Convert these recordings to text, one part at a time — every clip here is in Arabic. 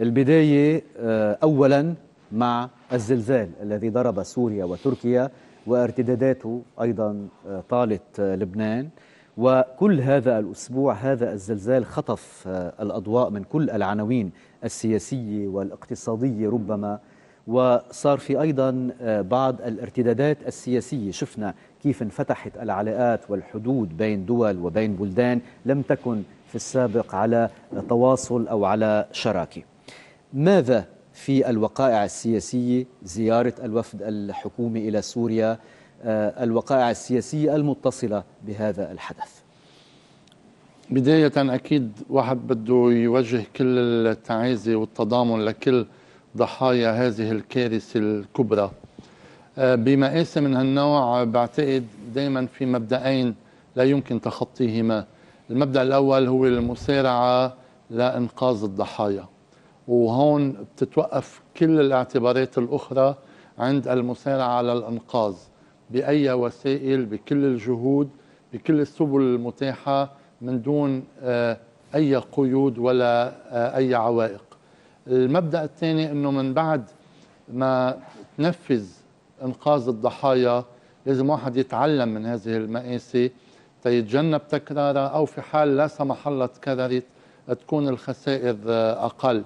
البداية آه، أولا مع الزلزال الذي ضرب سوريا وتركيا وارتداداته أيضا آه، طالت آه، لبنان وكل هذا الأسبوع هذا الزلزال خطف الأضواء من كل العناوين السياسية والاقتصادية ربما وصار في أيضا بعض الارتدادات السياسية شفنا كيف انفتحت العلاقات والحدود بين دول وبين بلدان لم تكن في السابق على تواصل أو على شراكه ماذا في الوقائع السياسية زيارة الوفد الحكومي إلى سوريا آه، الوقائع السياسية المتصلة بهذا الحدث بداية أكيد واحد بده يوجه كل التعازي والتضامن لكل ضحايا هذه الكارثة الكبرى آه، بمآسي من هالنوع آه، بعتقد دائما في مبدأين لا يمكن تخطيهما المبدأ الأول هو المسارعة لإنقاذ الضحايا وهون بتتوقف كل الاعتبارات الأخرى عند المسارعة على الإنقاذ بأي وسائل بكل الجهود بكل السبل المتاحة من دون آه، أي قيود ولا آه، أي عوائق المبدأ الثاني أنه من بعد ما تنفذ إنقاذ الضحايا لازم واحد يتعلم من هذه المآسي تيتجنب تكرارها أو في حال لا سمح الله تكررت تكون الخسائر آه، أقل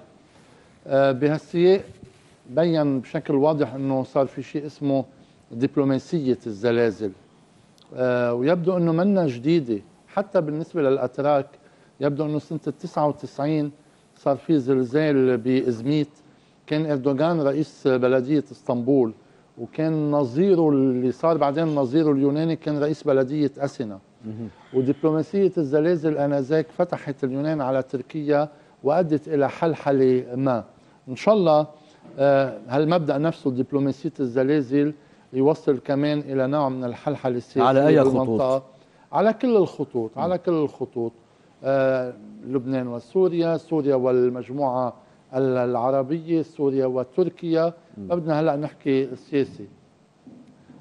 بهالسياق euh, بين بشكل واضح انه صار في شيء اسمه دبلوماسيه الزلازل euh, ويبدو انه منا جديده حتى بالنسبه للاتراك يبدو انه سنه 99 صار في زلزال بازميت كان اردوغان رئيس بلديه اسطنبول وكان نظيره اللي صار بعدين نظيره اليوناني كان رئيس بلديه اسنا ودبلوماسيه الزلازل انذاك فتحت اليونان على تركيا وأدت إلى حلحلة ما إن شاء الله آه، هالمبدأ نفسه دبلوماسية الزلازل يوصل كمان إلى نوع من الحلحلة السياسية على أي خطوط؟ على كل الخطوط على كل الخطوط آه، لبنان وسوريا سوريا والمجموعة العربية سوريا وتركيا ما بدنا هلأ نحكي السياسي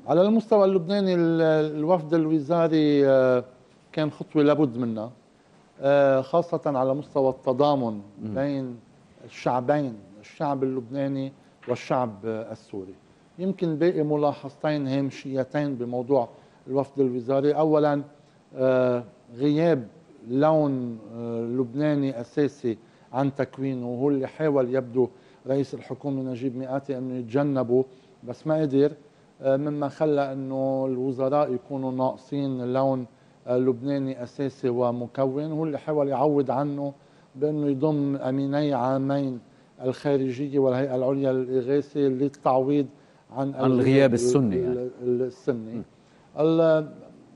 على المستوى اللبناني الوفد الوزاري آه، كان خطوة لابد منها آه، خاصة على مستوى التضامن بين الشعبين الشعب اللبناني والشعب السوري يمكن باقي ملاحظتين هامشيتين بموضوع الوفد الوزاري أولا آه، غياب لون آه، لبناني أساسي عن تكوينه هو اللي حاول يبدو رئيس الحكومة نجيب مئاتي أنه يتجنبه بس ما قدر مما خلى أنه الوزراء يكونوا ناقصين لون لبناني اساسي ومكون هو اللي حاول يعوض عنه بانه يضم اميني عامين الخارجيه والهيئه العليا للاغاثه للتعويض عن, عن الغياب السني يعني. السني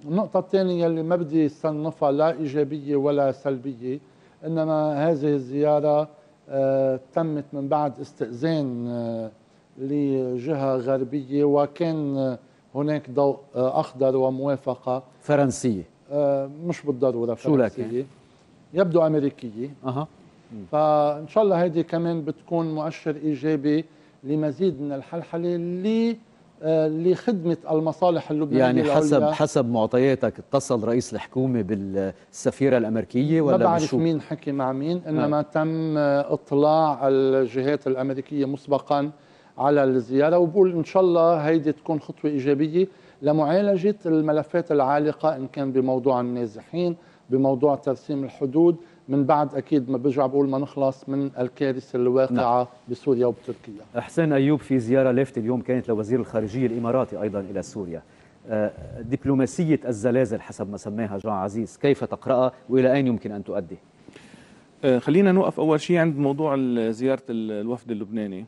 النقطه الثانيه اللي ما بدي صنفها لا ايجابيه ولا سلبيه انما هذه الزياره آه، تمت من بعد استئذان آه، لجهه غربيه وكان هناك ضوء آه، اخضر وموافقه فرنسيه آه، مش بالضروره شو لك يعني؟ يبدو امريكيه اها فان شاء الله هيدي كمان بتكون مؤشر ايجابي لمزيد من الحلحله اللي آه، لخدمه المصالح اللبنانيه يعني حسب العليا. حسب معطياتك اتصل رئيس الحكومه بالسفيره الامريكيه ولا ما بعرف مين حكي مع مين آه. انما ها. تم اطلاع الجهات الامريكيه مسبقا على الزياره وبقول ان شاء الله هيدي تكون خطوه ايجابيه لمعالجة الملفات العالقة إن كان بموضوع النازحين بموضوع ترسيم الحدود من بعد اكيد ما برجع بقول ما نخلص من الكارثه الواقعه نعم. بسوريا وبتركيا. حسين ايوب في زياره لافته اليوم كانت لوزير الخارجيه الاماراتي ايضا الى سوريا. آه، دبلوماسيه الزلازل حسب ما سماها جان عزيز، كيف تقراها والى اين يمكن ان تؤدي؟ آه، خلينا نوقف اول شيء عند موضوع زياره الوفد اللبناني.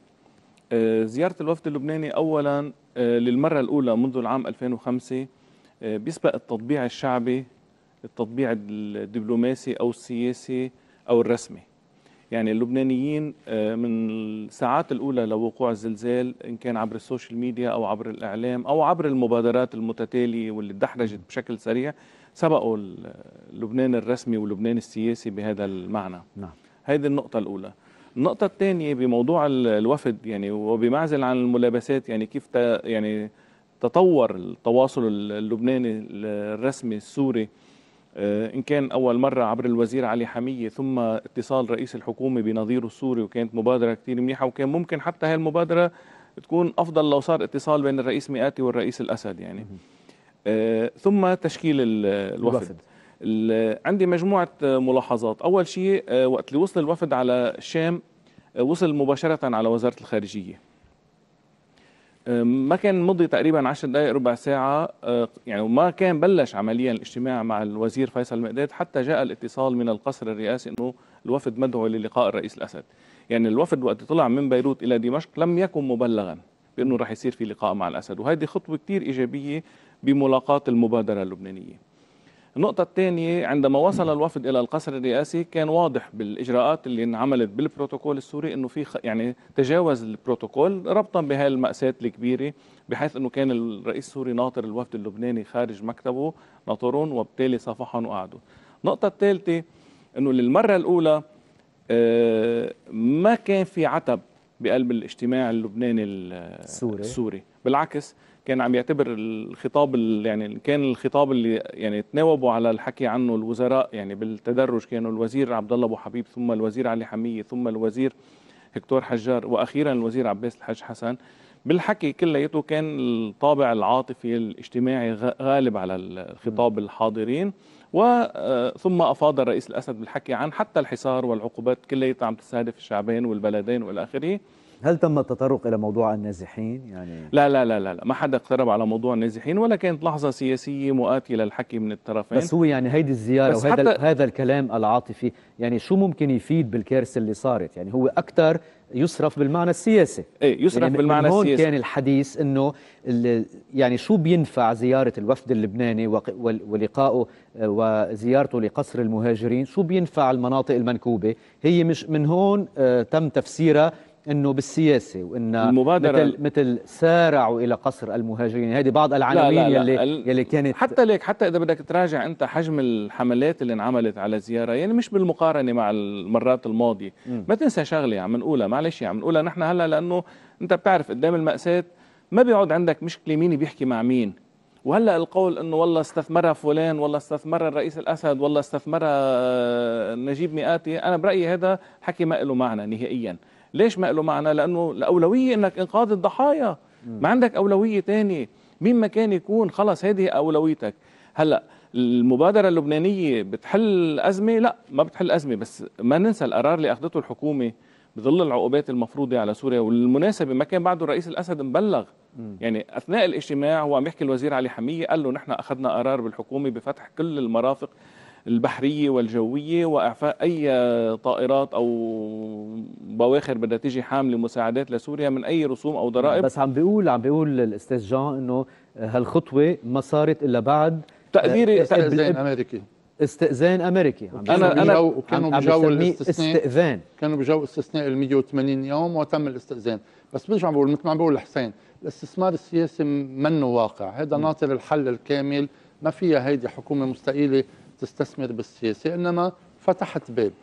آه، زياره الوفد اللبناني اولا آه، للمرة الأولى منذ العام 2005 آه، بيسبق التطبيع الشعبي التطبيع الدبلوماسي أو السياسي أو الرسمي يعني اللبنانيين آه، من الساعات الأولى لوقوع الزلزال إن كان عبر السوشيال ميديا أو عبر الإعلام أو عبر المبادرات المتتالية واللي دحرجت بشكل سريع سبقوا لبنان الرسمي ولبنان السياسي بهذا المعنى نعم. هذه النقطة الأولى النقطة الثانية بموضوع الوفد يعني وبمعزل عن الملابسات يعني كيف يعني تطور التواصل اللبناني الرسمي السوري آه، إن كان أول مرة عبر الوزير علي حمية ثم اتصال رئيس الحكومة بنظيره السوري وكانت مبادرة كتير منيحة وكان ممكن حتى هاي المبادرة تكون أفضل لو صار اتصال بين الرئيس مئاتي والرئيس الأسد يعني آه، ثم تشكيل الوفد, الوفد. عندي مجموعة ملاحظات أول شيء آه، وقت اللي وصل الوفد على الشام آه، وصل مباشرة على وزارة الخارجية آه، ما كان مضي تقريبا 10 دقائق ربع ساعة يعني ما كان بلش عمليا الاجتماع مع الوزير فيصل مقداد حتى جاء الاتصال من القصر الرئاسي انه الوفد مدعو للقاء الرئيس الاسد يعني الوفد وقت طلع من بيروت الى دمشق لم يكن مبلغا بانه رح يصير في لقاء مع الاسد وهذه خطوة كثير ايجابية بملاقاة المبادرة اللبنانية النقطة الثانية عندما وصل الوفد إلى القصر الرئاسي كان واضح بالإجراءات اللي انعملت بالبروتوكول السوري أنه في يعني تجاوز البروتوكول ربطا بهاي المأساة الكبيرة بحيث أنه كان الرئيس السوري ناطر الوفد اللبناني خارج مكتبه ناطرون وبالتالي صفحهم وقعدوا النقطة الثالثة أنه للمرة الأولى آه، ما كان في عتب بقلب الاجتماع اللبناني السوري, السوري. بالعكس كان عم يعتبر الخطاب يعني كان الخطاب اللي يعني تناوبوا على الحكي عنه الوزراء يعني بالتدرج كانوا الوزير عبد الله ابو حبيب ثم الوزير علي حميه ثم الوزير هكتور حجار واخيرا الوزير عباس الحاج حسن بالحكي كليته كان الطابع العاطفي الاجتماعي غالب على الخطاب الحاضرين وثم آه، افاض الرئيس الاسد بالحكي عن حتى الحصار والعقوبات كليتها عم تستهدف الشعبين والبلدين والى اخره هل تم التطرق الى موضوع النازحين يعني لا لا لا لا, ما حدا اقترب على موضوع النازحين ولا كانت لحظه سياسيه مؤاتيه للحكي من الطرفين بس هو يعني هيدي الزياره وهذا هذا الكلام العاطفي يعني شو ممكن يفيد بالكارثه اللي صارت يعني هو اكثر يصرف بالمعنى السياسي ايه يصرف يعني بالمعنى السياسي هون كان الحديث انه يعني شو بينفع زياره الوفد اللبناني ولقائه آه، وزيارته لقصر المهاجرين شو بينفع المناطق المنكوبه هي مش من هون آه، تم تفسيرها انه بالسياسه وان المبادره مثل مثل سارعوا الى قصر المهاجرين هذه بعض العناوين يلي يلي كانت حتى ليك حتى اذا بدك تراجع انت حجم الحملات اللي انعملت على زياره يعني مش بالمقارنه مع المرات الماضيه ما تنسى شغله عم نقولها معلش عم نقولها نحن هلا لانه انت بتعرف قدام المأساة ما بيقعد عندك مشكله مين بيحكي مع مين وهلا القول انه والله استثمرها فلان والله استثمرها الرئيس الاسد والله استثمرها نجيب مئاتي انا برايي هذا حكي ما له معنى نهائيا ليش ما له معنى لانه الاولويه انك انقاذ الضحايا ما عندك اولويه تانية مين ما كان يكون خلص هذه اولويتك هلا المبادره اللبنانيه بتحل ازمه لا ما بتحل ازمه بس ما ننسى القرار اللي اخذته الحكومه بظل العقوبات المفروضه على سوريا والمناسبه ما كان بعده الرئيس الاسد مبلغ م. يعني اثناء الاجتماع هو عم يحكي الوزير علي حميه قال له نحن اخذنا قرار بالحكومه بفتح كل المرافق البحرية والجوية وإعفاء أي طائرات أو بواخر بدها تيجي حاملة مساعدات لسوريا من أي رسوم أو ضرائب بس عم بيقول عم بيقول الأستاذ جان أنه هالخطوة ما صارت إلا بعد تقديري آه، إيه، استئذان أمريكي استئذان أمريكي أنا أنا كانوا بجو الاستئذان كانوا بجو استثناء ال 180 يوم وتم الاستئذان بس برجع بقول مثل ما عم بقول حسين الاستثمار السياسي منه واقع هذا ناطر الحل الكامل ما فيها هيدي حكومة مستقيلة تستثمر بالسياسه انما فتحت باب